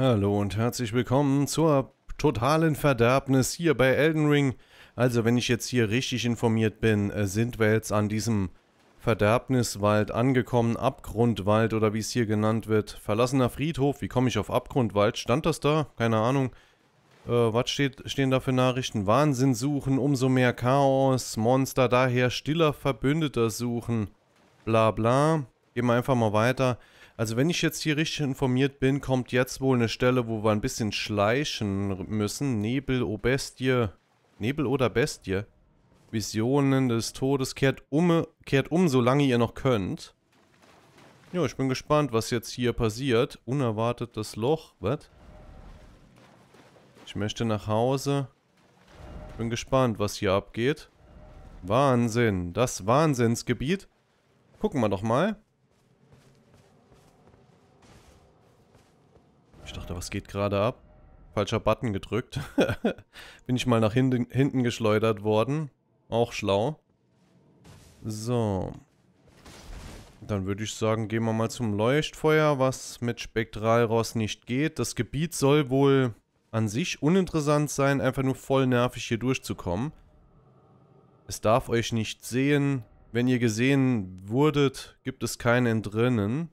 Hallo und herzlich willkommen zur totalen Verderbnis hier bei Elden Ring. Also wenn ich jetzt hier richtig informiert bin, äh, sind wir jetzt an diesem Verderbniswald angekommen, Abgrundwald oder wie es hier genannt wird. Verlassener Friedhof, wie komme ich auf Abgrundwald? Stand das da? Keine Ahnung. Äh, was steht, stehen da für Nachrichten? Wahnsinn suchen, umso mehr Chaos, Monster daher, stiller Verbündeter suchen, bla bla. Gehen wir einfach mal weiter. Also wenn ich jetzt hier richtig informiert bin, kommt jetzt wohl eine Stelle, wo wir ein bisschen schleichen müssen. Nebel, o oh Bestie. Nebel oder Bestie? Visionen des Todes. Kehrt um, kehrt um, solange ihr noch könnt. Ja, ich bin gespannt, was jetzt hier passiert. Unerwartetes Loch. Was? Ich möchte nach Hause. Ich Bin gespannt, was hier abgeht. Wahnsinn. Das Wahnsinnsgebiet. Gucken wir doch mal. Ich dachte, was geht gerade ab? Falscher Button gedrückt. Bin ich mal nach hinten, hinten geschleudert worden. Auch schlau. So. Dann würde ich sagen, gehen wir mal zum Leuchtfeuer, was mit Spektralross nicht geht. Das Gebiet soll wohl an sich uninteressant sein, einfach nur voll nervig hier durchzukommen. Es darf euch nicht sehen. Wenn ihr gesehen wurdet, gibt es keinen drinnen.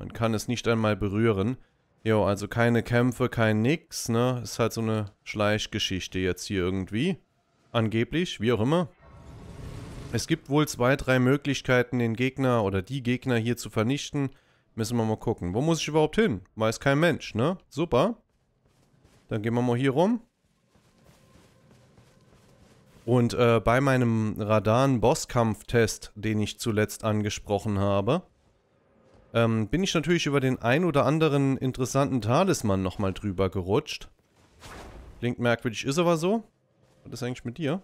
Man kann es nicht einmal berühren. Jo, also keine Kämpfe, kein nix, ne? Ist halt so eine Schleichgeschichte jetzt hier irgendwie. Angeblich, wie auch immer. Es gibt wohl zwei, drei Möglichkeiten, den Gegner oder die Gegner hier zu vernichten. Müssen wir mal gucken. Wo muss ich überhaupt hin? Weiß kein Mensch, ne? Super. Dann gehen wir mal hier rum. Und äh, bei meinem radar bosskampftest den ich zuletzt angesprochen habe, ähm, bin ich natürlich über den ein oder anderen interessanten Talisman nochmal drüber gerutscht. Klingt merkwürdig, ist aber so. Was ist eigentlich mit dir?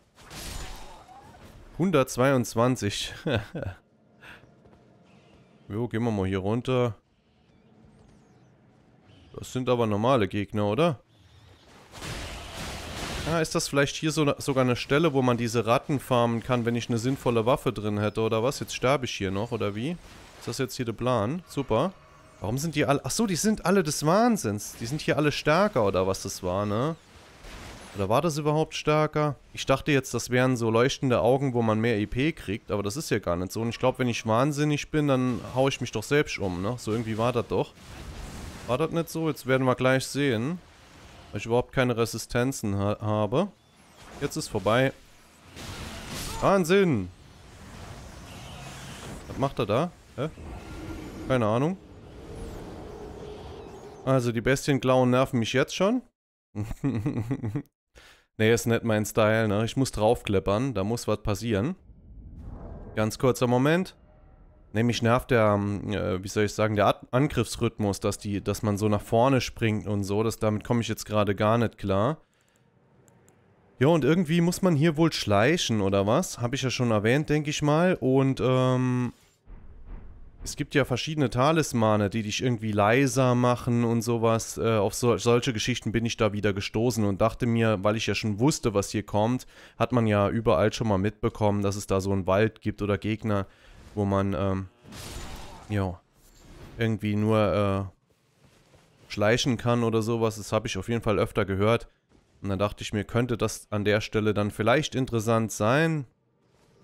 122. jo, gehen wir mal hier runter. Das sind aber normale Gegner, oder? Ah, ist das vielleicht hier so, sogar eine Stelle, wo man diese Ratten farmen kann, wenn ich eine sinnvolle Waffe drin hätte, oder was? Jetzt sterbe ich hier noch, oder wie? Ist das jetzt hier der Plan? Super. Warum sind die alle... Achso, die sind alle des Wahnsinns. Die sind hier alle stärker, oder was das war, ne? Oder war das überhaupt stärker? Ich dachte jetzt, das wären so leuchtende Augen, wo man mehr EP kriegt, aber das ist ja gar nicht so. Und ich glaube, wenn ich wahnsinnig bin, dann haue ich mich doch selbst um, ne? So irgendwie war das doch. War das nicht so? Jetzt werden wir gleich sehen. Weil ich überhaupt keine Resistenzen ha habe. Jetzt ist vorbei. Wahnsinn! Was macht er da? Hä? Keine Ahnung. Also, die Bestienklauen nerven mich jetzt schon. nee, ist nicht mein Style, ne? Ich muss draufkleppern, da muss was passieren. Ganz kurzer Moment. Nämlich nervt der, ähm, äh, wie soll ich sagen, der At Angriffsrhythmus, dass, die, dass man so nach vorne springt und so. Das, damit komme ich jetzt gerade gar nicht klar. Ja, und irgendwie muss man hier wohl schleichen, oder was? Habe ich ja schon erwähnt, denke ich mal. Und, ähm, es gibt ja verschiedene Talismane, die dich irgendwie leiser machen und sowas. Äh, auf so, solche Geschichten bin ich da wieder gestoßen und dachte mir, weil ich ja schon wusste, was hier kommt, hat man ja überall schon mal mitbekommen, dass es da so einen Wald gibt oder Gegner, wo man, ähm, ja, irgendwie nur äh, schleichen kann oder sowas. Das habe ich auf jeden Fall öfter gehört. Und dann dachte ich mir, könnte das an der Stelle dann vielleicht interessant sein.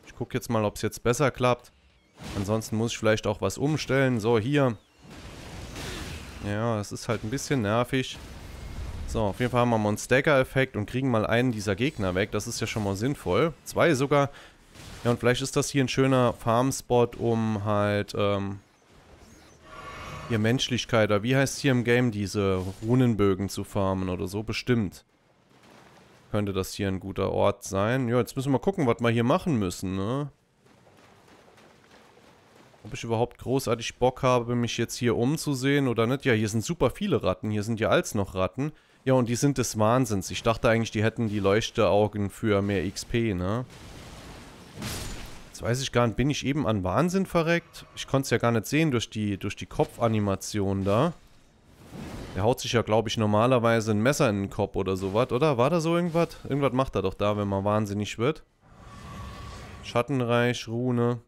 Ich gucke jetzt mal, ob es jetzt besser klappt. Ansonsten muss ich vielleicht auch was umstellen. So, hier. Ja, das ist halt ein bisschen nervig. So, auf jeden Fall haben wir mal einen Stacker-Effekt und kriegen mal einen dieser Gegner weg. Das ist ja schon mal sinnvoll. Zwei sogar. Ja, und vielleicht ist das hier ein schöner Farm-Spot, um halt, ähm, hier Menschlichkeit, oder wie heißt hier im Game, diese Runenbögen zu farmen oder so? Bestimmt. Könnte das hier ein guter Ort sein. Ja, jetzt müssen wir mal gucken, was wir hier machen müssen, ne? ob ich überhaupt großartig Bock habe, mich jetzt hier umzusehen oder nicht. Ja, hier sind super viele Ratten. Hier sind ja als noch Ratten. Ja, und die sind des Wahnsinns. Ich dachte eigentlich, die hätten die Leuchteaugen für mehr XP, ne? Jetzt weiß ich gar nicht, bin ich eben an Wahnsinn verreckt? Ich konnte es ja gar nicht sehen durch die, durch die Kopfanimation da. Der haut sich ja, glaube ich, normalerweise ein Messer in den Kopf oder sowas, oder? War da so irgendwas? Irgendwas macht er doch da, wenn man wahnsinnig wird. Schattenreich, Rune.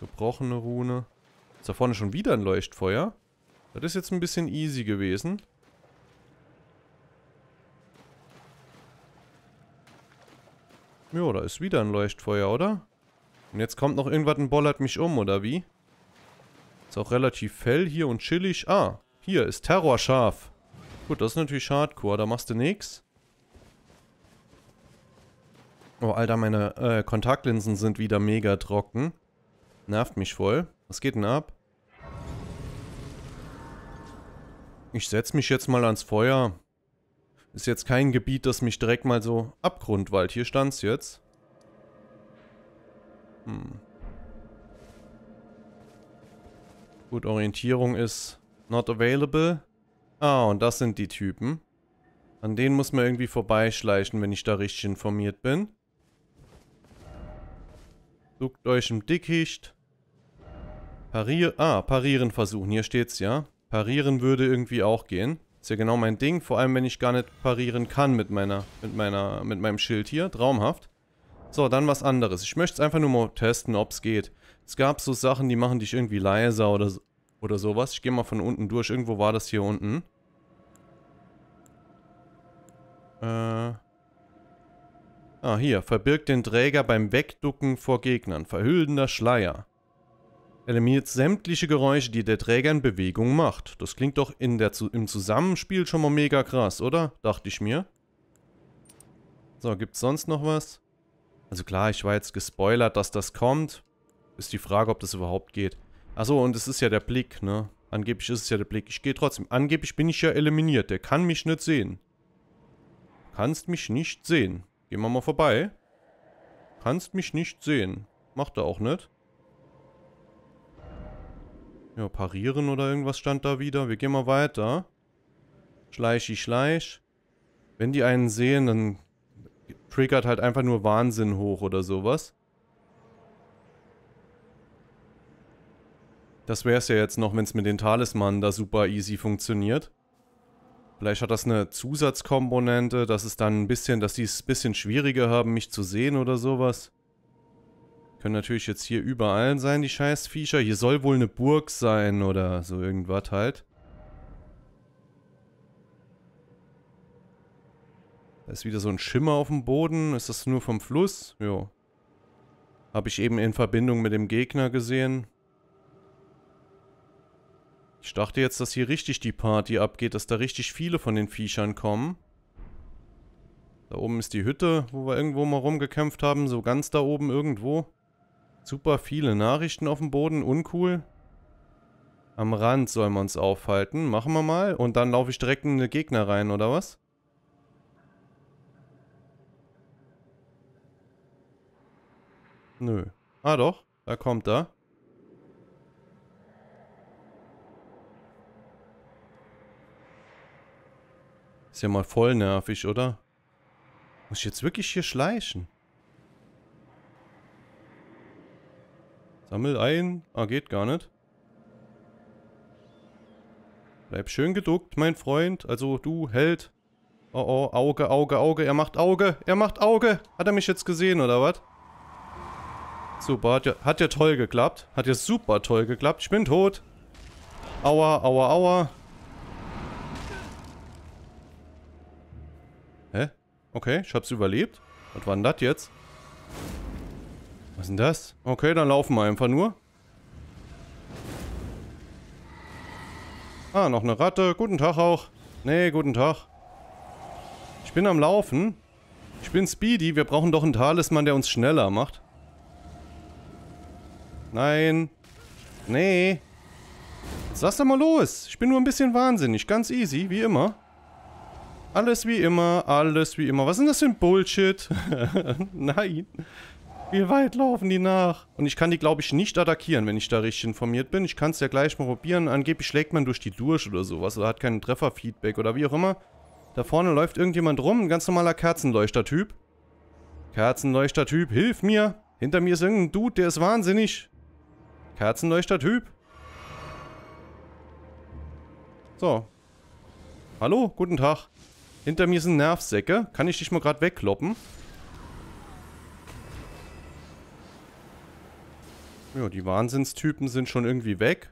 Gebrochene Rune. Ist da vorne schon wieder ein Leuchtfeuer? Das ist jetzt ein bisschen easy gewesen. Jo, da ist wieder ein Leuchtfeuer, oder? Und jetzt kommt noch irgendwas und bollert mich um, oder wie? Ist auch relativ fell hier und chillig. Ah, hier ist Terrorscharf. Gut, das ist natürlich Hardcore, da machst du nix. Oh, Alter, meine äh, Kontaktlinsen sind wieder mega trocken. Nervt mich voll. Was geht denn ab? Ich setze mich jetzt mal ans Feuer. Ist jetzt kein Gebiet, das mich direkt mal so abgrundwald. Hier stand's jetzt. Hm. Gut, Orientierung ist not available. Ah, und das sind die Typen. An denen muss man irgendwie vorbeischleichen, wenn ich da richtig informiert bin. Sucht euch im Dickicht. Parier, ah, parieren versuchen. Hier steht's, ja. Parieren würde irgendwie auch gehen. Ist ja genau mein Ding, vor allem wenn ich gar nicht parieren kann mit meiner, mit meiner, mit meinem Schild hier. Traumhaft. So, dann was anderes. Ich möchte es einfach nur mal testen, ob es geht. Es gab so Sachen, die machen dich irgendwie leiser oder, oder sowas. Ich gehe mal von unten durch. Irgendwo war das hier unten. Äh... Ah, hier. Verbirgt den Träger beim Wegducken vor Gegnern. Verhüllender Schleier eliminiert sämtliche Geräusche, die der Träger in Bewegung macht. Das klingt doch in der, im Zusammenspiel schon mal mega krass, oder? Dachte ich mir. So, gibt's sonst noch was? Also klar, ich war jetzt gespoilert, dass das kommt. Ist die Frage, ob das überhaupt geht. Achso, und es ist ja der Blick, ne? Angeblich ist es ja der Blick. Ich gehe trotzdem. Angeblich bin ich ja eliminiert. Der kann mich nicht sehen. Kannst mich nicht sehen. Gehen wir mal vorbei. Kannst mich nicht sehen. Macht er auch nicht. Ja, parieren oder irgendwas stand da wieder. Wir gehen mal weiter. Schleichi, schleich. Wenn die einen sehen, dann triggert halt einfach nur Wahnsinn hoch oder sowas. Das wäre es ja jetzt noch, wenn es mit den Talismanen da super easy funktioniert. Vielleicht hat das eine Zusatzkomponente, dass es dann ein bisschen, dass die es ein bisschen schwieriger haben, mich zu sehen oder sowas. Können natürlich jetzt hier überall sein, die Scheißviecher. Hier soll wohl eine Burg sein oder so irgendwas halt. Da ist wieder so ein Schimmer auf dem Boden. Ist das nur vom Fluss? Jo. Habe ich eben in Verbindung mit dem Gegner gesehen. Ich dachte jetzt, dass hier richtig die Party abgeht, dass da richtig viele von den Viechern kommen. Da oben ist die Hütte, wo wir irgendwo mal rumgekämpft haben. So ganz da oben irgendwo. Super viele Nachrichten auf dem Boden, uncool. Am Rand sollen wir uns aufhalten. Machen wir mal. Und dann laufe ich direkt in den Gegner rein, oder was? Nö. Ah doch, da kommt er. Ist ja mal voll nervig, oder? Muss ich jetzt wirklich hier schleichen? Sammel ein. Ah, geht gar nicht. Bleib schön geduckt, mein Freund. Also du, Held. Oh oh, Auge, Auge, Auge. Er macht Auge. Er macht Auge. Hat er mich jetzt gesehen, oder was? Super, hat ja, hat ja toll geklappt. Hat ja super toll geklappt. Ich bin tot. Aua, aua, aua. Hä? Okay, ich hab's überlebt. Was war denn das jetzt? Was ist denn das? Okay, dann laufen wir einfach nur. Ah, noch eine Ratte. Guten Tag auch. Nee, guten Tag. Ich bin am Laufen. Ich bin Speedy. Wir brauchen doch einen Talisman, der uns schneller macht. Nein. Nee. Jetzt lass doch mal los. Ich bin nur ein bisschen wahnsinnig. Ganz easy, wie immer. Alles wie immer, alles wie immer. Was ist denn das für ein Bullshit? Nein. Wie weit laufen die nach? Und ich kann die, glaube ich, nicht attackieren, wenn ich da richtig informiert bin. Ich kann es ja gleich mal probieren. Angeblich schlägt man durch die durch oder sowas. Oder hat keinen Trefferfeedback oder wie auch immer. Da vorne läuft irgendjemand rum. Ein ganz normaler Kerzenleuchtertyp. Kerzenleuchtertyp, hilf mir. Hinter mir ist irgendein Dude, der ist wahnsinnig. Kerzenleuchtertyp. So. Hallo, guten Tag. Hinter mir sind Nervsäcke. Kann ich dich mal gerade wegkloppen? Ja, die Wahnsinnstypen sind schon irgendwie weg.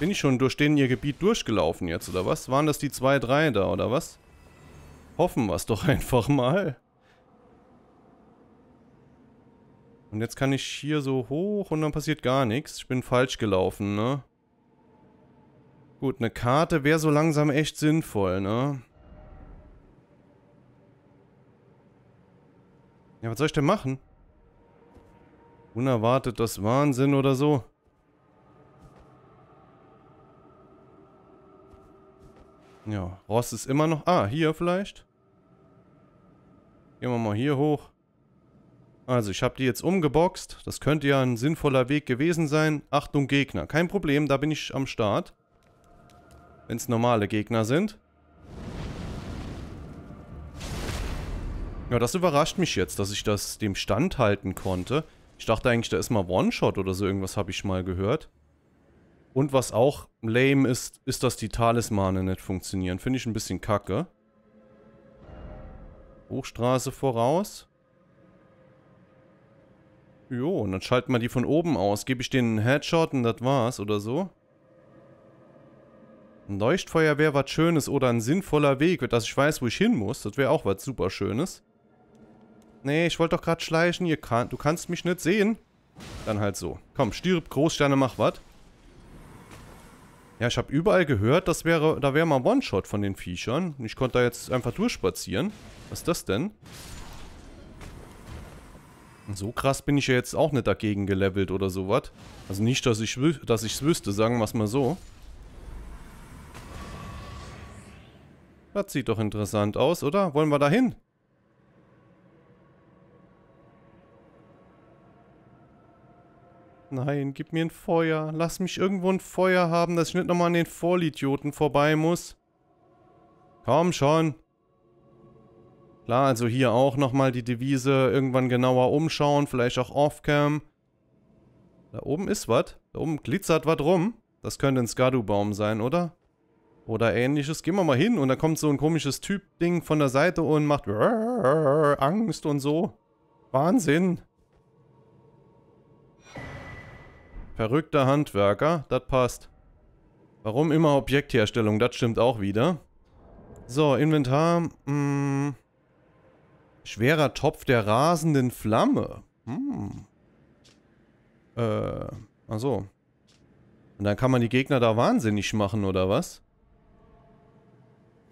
Bin ich schon durch den ihr Gebiet durchgelaufen jetzt, oder was? Waren das die zwei, drei da, oder was? Hoffen wir es doch einfach mal. Und jetzt kann ich hier so hoch und dann passiert gar nichts. Ich bin falsch gelaufen, ne? Gut, eine Karte wäre so langsam echt sinnvoll, ne? Ja, was soll ich denn machen? Unerwartet das Wahnsinn oder so. Ja, Ross ist immer noch... Ah, hier vielleicht? Gehen wir mal hier hoch. Also, ich habe die jetzt umgeboxt. Das könnte ja ein sinnvoller Weg gewesen sein. Achtung, Gegner. Kein Problem, da bin ich am Start. Wenn es normale Gegner sind. Ja, das überrascht mich jetzt, dass ich das dem Stand halten konnte. Ich dachte eigentlich, da ist mal One-Shot oder so irgendwas, habe ich mal gehört. Und was auch lame ist, ist, dass die Talismane nicht funktionieren. Finde ich ein bisschen kacke. Hochstraße voraus. Jo, und dann schalten wir die von oben aus. Gebe ich denen einen Headshot und das war's oder so. Ein Leuchtfeuer wäre was Schönes oder ein sinnvoller Weg, dass ich weiß, wo ich hin muss. Das wäre auch was super Schönes nee, ich wollte doch gerade schleichen, ihr kann, du kannst mich nicht sehen. Dann halt so. Komm, stirb, Großsterne, mach was. Ja, ich habe überall gehört, das wäre, da wäre mal One-Shot von den Viechern. Ich konnte da jetzt einfach durchspazieren. Was ist das denn? So krass bin ich ja jetzt auch nicht dagegen gelevelt oder sowas. Also nicht, dass ich dass ich's wüsste, sagen wir es mal so. Das sieht doch interessant aus, oder? Wollen wir da hin? Nein, gib mir ein Feuer. Lass mich irgendwo ein Feuer haben, dass ich nicht nochmal an den Vollidioten vorbei muss. Komm schon. Klar, also hier auch nochmal die Devise, irgendwann genauer umschauen, vielleicht auch off-cam. Da oben ist was. Da oben glitzert was rum. Das könnte ein Skadu-Baum sein, oder? Oder ähnliches. Gehen wir mal hin und da kommt so ein komisches Typ-Ding von der Seite und macht Angst und so. Wahnsinn. Verrückter Handwerker, das passt. Warum immer Objektherstellung, das stimmt auch wieder. So, Inventar. Mh, hm. schwerer Topf der rasenden Flamme. Hm. Äh, achso. Und dann kann man die Gegner da wahnsinnig machen, oder was?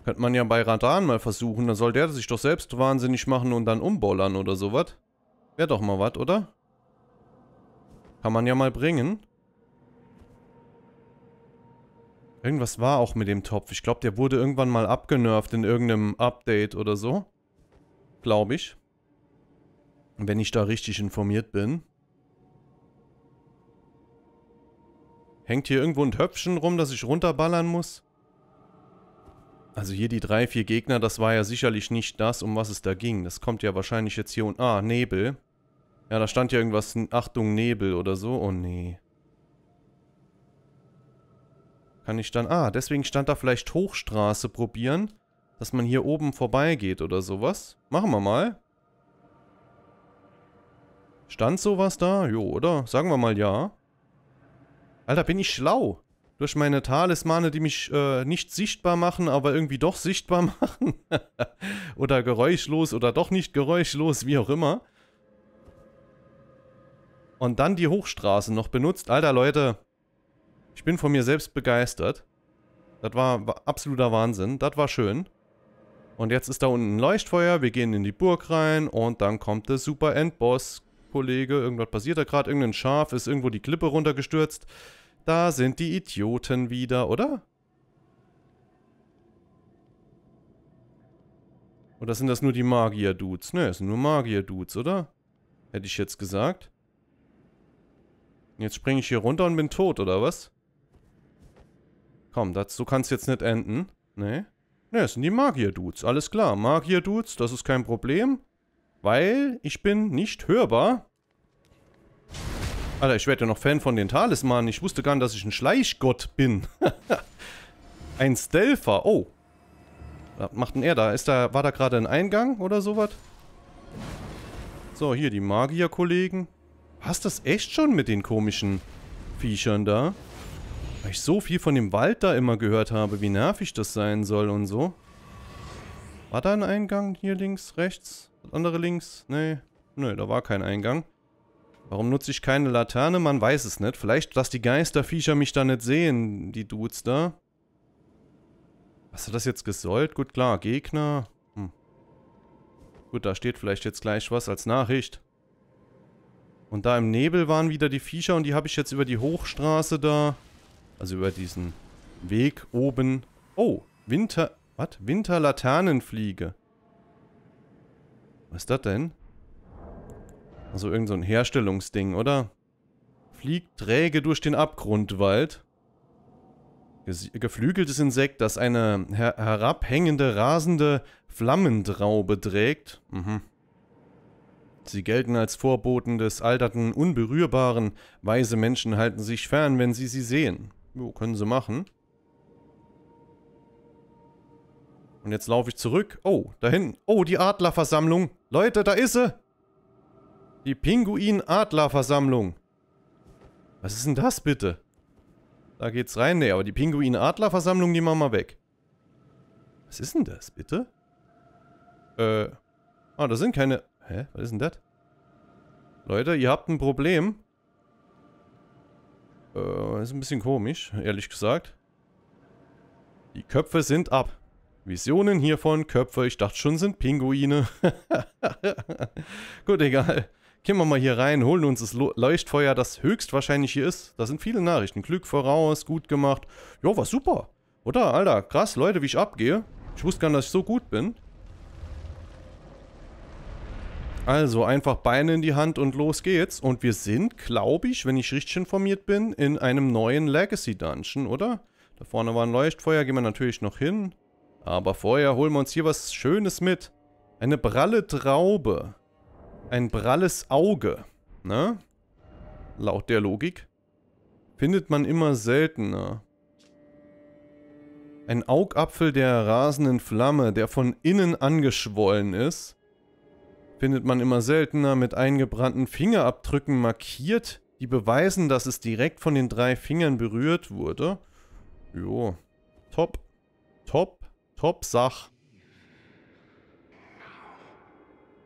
Könnte man ja bei Radan mal versuchen. Dann soll der sich doch selbst wahnsinnig machen und dann umbollern oder sowas. Wäre doch mal was, oder? Kann man ja mal bringen. Irgendwas war auch mit dem Topf. Ich glaube, der wurde irgendwann mal abgenervt in irgendeinem Update oder so. Glaube ich. Wenn ich da richtig informiert bin. Hängt hier irgendwo ein Töpfchen rum, das ich runterballern muss? Also hier die drei, vier Gegner, das war ja sicherlich nicht das, um was es da ging. Das kommt ja wahrscheinlich jetzt hier und... Ah, Nebel. Ja, da stand ja irgendwas, Achtung, Nebel oder so. Oh nee. Kann ich dann... Ah, deswegen stand da vielleicht Hochstraße probieren. Dass man hier oben vorbeigeht oder sowas. Machen wir mal. Stand sowas da? Jo, oder? Sagen wir mal ja. Alter, bin ich schlau. Durch meine Talismane, die mich äh, nicht sichtbar machen, aber irgendwie doch sichtbar machen. oder geräuschlos oder doch nicht geräuschlos, wie auch immer und dann die Hochstraße noch benutzt. Alter Leute, ich bin von mir selbst begeistert. Das war, war absoluter Wahnsinn. Das war schön. Und jetzt ist da unten ein Leuchtfeuer. Wir gehen in die Burg rein und dann kommt der Super Endboss. Kollege, irgendwas passiert da gerade. Irgendein Schaf ist irgendwo die Klippe runtergestürzt. Da sind die Idioten wieder, oder? Oder sind das nur die Magier-Dudes? Ne, es sind nur Magier-Dudes, oder? Hätte ich jetzt gesagt. Jetzt springe ich hier runter und bin tot, oder was? Komm, das, so kann es jetzt nicht enden. Ne? Ne, es sind die Magier-Dudes. Alles klar, Magier-Dudes, das ist kein Problem. Weil ich bin nicht hörbar. Alter, ich werde ja noch Fan von den Talismanen. Ich wusste gar nicht, dass ich ein Schleichgott bin. ein Stealther. Oh. Was macht denn er da? Ist da war da gerade ein Eingang oder sowas? So, hier die Magier-Kollegen hast das echt schon mit den komischen Viechern da. Weil ich so viel von dem Wald da immer gehört habe, wie nervig das sein soll und so. War da ein Eingang? Hier links, rechts? Das andere links? Nee. Nee, da war kein Eingang. Warum nutze ich keine Laterne? Man weiß es nicht. Vielleicht, dass die Geisterviecher mich da nicht sehen, die Dudes da. Hast du das jetzt gesollt? Gut, klar. Gegner. Hm. Gut, da steht vielleicht jetzt gleich was als Nachricht. Und da im Nebel waren wieder die Viecher und die habe ich jetzt über die Hochstraße da. Also über diesen Weg oben. Oh, Winter... Was? Winterlaternenfliege. Was ist das denn? Also irgend so ein Herstellungsding, oder? Fliegt träge durch den Abgrundwald. Geflügeltes Insekt, das eine her herabhängende, rasende Flammendraube trägt. Mhm. Sie gelten als Vorboten des alterten, unberührbaren. Weise Menschen halten sich fern, wenn sie sie sehen. Jo, können sie machen. Und jetzt laufe ich zurück. Oh, da hinten. Oh, die Adlerversammlung. Leute, da ist sie. Die Pinguin-Adlerversammlung. Was ist denn das bitte? Da geht's rein. Nee, aber die Pinguin-Adlerversammlung, die machen wir weg. Was ist denn das bitte? Äh. Ah, da sind keine Hä? Was ist denn das? Leute, ihr habt ein Problem. Äh, ist ein bisschen komisch, ehrlich gesagt. Die Köpfe sind ab. Visionen hiervon, Köpfe, ich dachte schon, sind Pinguine. Gut, egal. Gehen wir mal hier rein, holen uns das Leuchtfeuer, das höchstwahrscheinlich hier ist. Da sind viele Nachrichten. Glück voraus, gut gemacht. Jo, war super. Oder, Alter, krass, Leute, wie ich abgehe. Ich wusste gar nicht, dass ich so gut bin. Also einfach Beine in die Hand und los geht's. Und wir sind, glaube ich, wenn ich richtig informiert bin, in einem neuen Legacy Dungeon, oder? Da vorne war ein Leuchtfeuer, gehen wir natürlich noch hin. Aber vorher holen wir uns hier was Schönes mit. Eine bralle Traube. Ein bralles Auge. Ne? Laut der Logik. Findet man immer seltener. Ein Augapfel der rasenden Flamme, der von innen angeschwollen ist findet man immer seltener mit eingebrannten Fingerabdrücken markiert, die beweisen, dass es direkt von den drei Fingern berührt wurde. Jo, top, top, top Sach.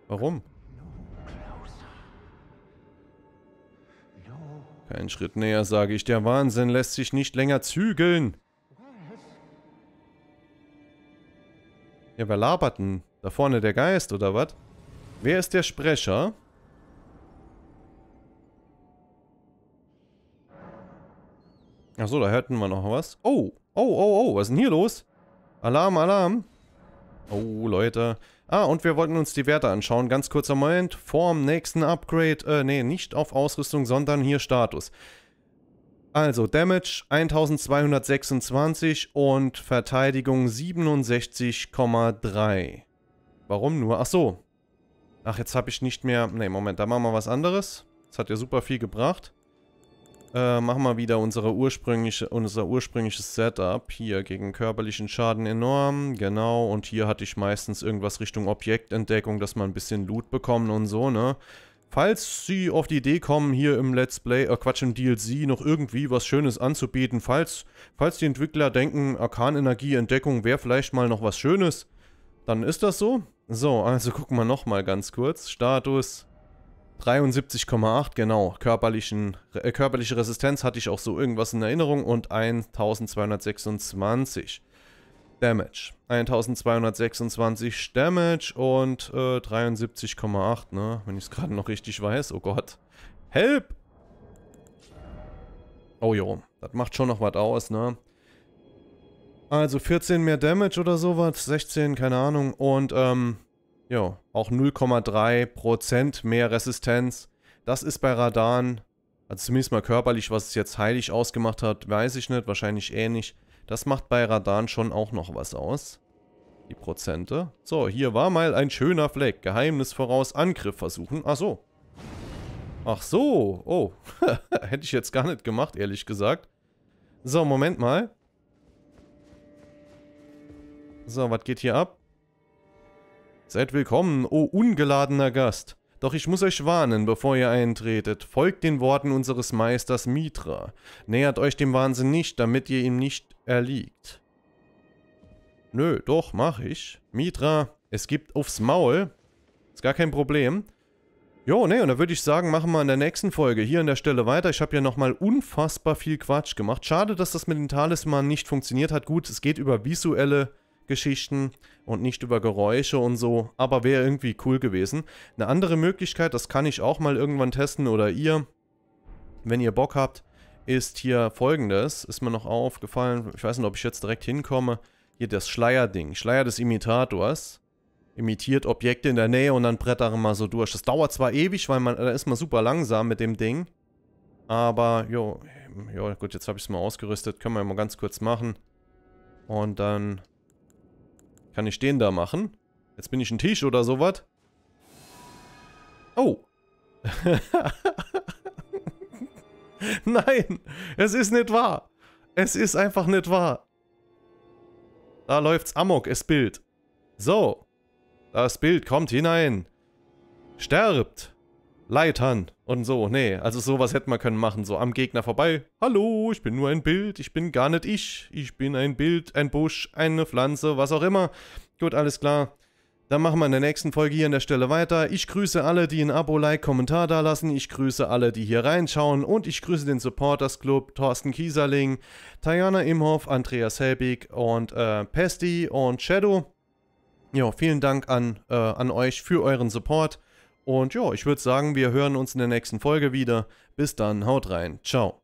Warum? Kein Schritt näher, sage ich. Der Wahnsinn lässt sich nicht länger zügeln. Ja, wer labert denn? Da vorne der Geist, oder was? Wer ist der Sprecher? Achso, da hörten wir noch was. Oh, oh, oh, oh, was ist denn hier los? Alarm, Alarm. Oh, Leute. Ah, und wir wollten uns die Werte anschauen. Ganz kurzer Moment. Vorm nächsten Upgrade. Äh, nee, nicht auf Ausrüstung, sondern hier Status. Also, Damage 1226 und Verteidigung 67,3. Warum nur? Achso, Ach, jetzt habe ich nicht mehr... Ne, Moment, da machen wir was anderes. Das hat ja super viel gebracht. Äh, machen wir wieder unsere ursprüngliche, unser ursprüngliches Setup. Hier gegen körperlichen Schaden enorm, genau. Und hier hatte ich meistens irgendwas Richtung Objektentdeckung, dass man ein bisschen Loot bekommen und so, ne? Falls Sie auf die Idee kommen, hier im Let's Play, äh Quatsch, im DLC noch irgendwie was Schönes anzubieten, falls, falls die Entwickler denken, Arkanenergie, Entdeckung wäre vielleicht mal noch was Schönes, dann ist das so. So, also gucken wir nochmal ganz kurz. Status 73,8, genau. Körperlichen, äh, körperliche Resistenz hatte ich auch so irgendwas in Erinnerung und 1226 Damage. 1226 Damage und äh, 73,8, ne? Wenn ich es gerade noch richtig weiß. Oh Gott. Help! Oh jo, das macht schon noch was aus, ne? Also 14 mehr Damage oder sowas, 16, keine Ahnung. Und ähm, ja, auch 0,3% mehr Resistenz. Das ist bei Radan, also zumindest mal körperlich, was es jetzt heilig ausgemacht hat, weiß ich nicht, wahrscheinlich ähnlich. Eh das macht bei Radan schon auch noch was aus. Die Prozente. So, hier war mal ein schöner Fleck. Geheimnis voraus, Angriff versuchen. Ach so. Ach so, oh. Hätte ich jetzt gar nicht gemacht, ehrlich gesagt. So, Moment mal. So, was geht hier ab? Seid willkommen, o oh ungeladener Gast. Doch ich muss euch warnen, bevor ihr eintretet. Folgt den Worten unseres Meisters Mitra. Nähert euch dem Wahnsinn nicht, damit ihr ihm nicht erliegt. Nö, doch, mach ich. Mitra, es gibt aufs Maul. Ist gar kein Problem. Jo, ne, und da würde ich sagen, machen wir in der nächsten Folge hier an der Stelle weiter. Ich habe ja nochmal unfassbar viel Quatsch gemacht. Schade, dass das mit den Talismanen nicht funktioniert hat. Gut, es geht über visuelle Geschichten und nicht über Geräusche und so, aber wäre irgendwie cool gewesen. Eine andere Möglichkeit, das kann ich auch mal irgendwann testen oder ihr, wenn ihr Bock habt, ist hier folgendes, ist mir noch aufgefallen, ich weiß nicht, ob ich jetzt direkt hinkomme, hier das Schleierding, Schleier des Imitators, imitiert Objekte in der Nähe und dann brettere mal so durch. Das dauert zwar ewig, weil man, da ist man super langsam mit dem Ding, aber, jo, jo gut, jetzt habe ich es mal ausgerüstet, können wir mal ganz kurz machen. Und dann kann ich den da machen? Jetzt bin ich ein Tisch oder sowas. Oh. Nein, es ist nicht wahr. Es ist einfach nicht wahr. Da läuft's amok, es Bild. So. Das Bild kommt hinein. Sterbt. Leitern und so. Nee, also sowas hätte man können machen, so am Gegner vorbei. Hallo, ich bin nur ein Bild, ich bin gar nicht ich. Ich bin ein Bild, ein Busch, eine Pflanze, was auch immer. Gut, alles klar. Dann machen wir in der nächsten Folge hier an der Stelle weiter. Ich grüße alle, die ein Abo, Like, Kommentar da lassen. Ich grüße alle, die hier reinschauen. Und ich grüße den Supporters Club, Thorsten Kieserling, Tajana Imhoff, Andreas Helbig und äh, Pesti und Shadow. Ja, vielen Dank an, äh, an euch für euren Support. Und ja, ich würde sagen, wir hören uns in der nächsten Folge wieder. Bis dann, haut rein, ciao.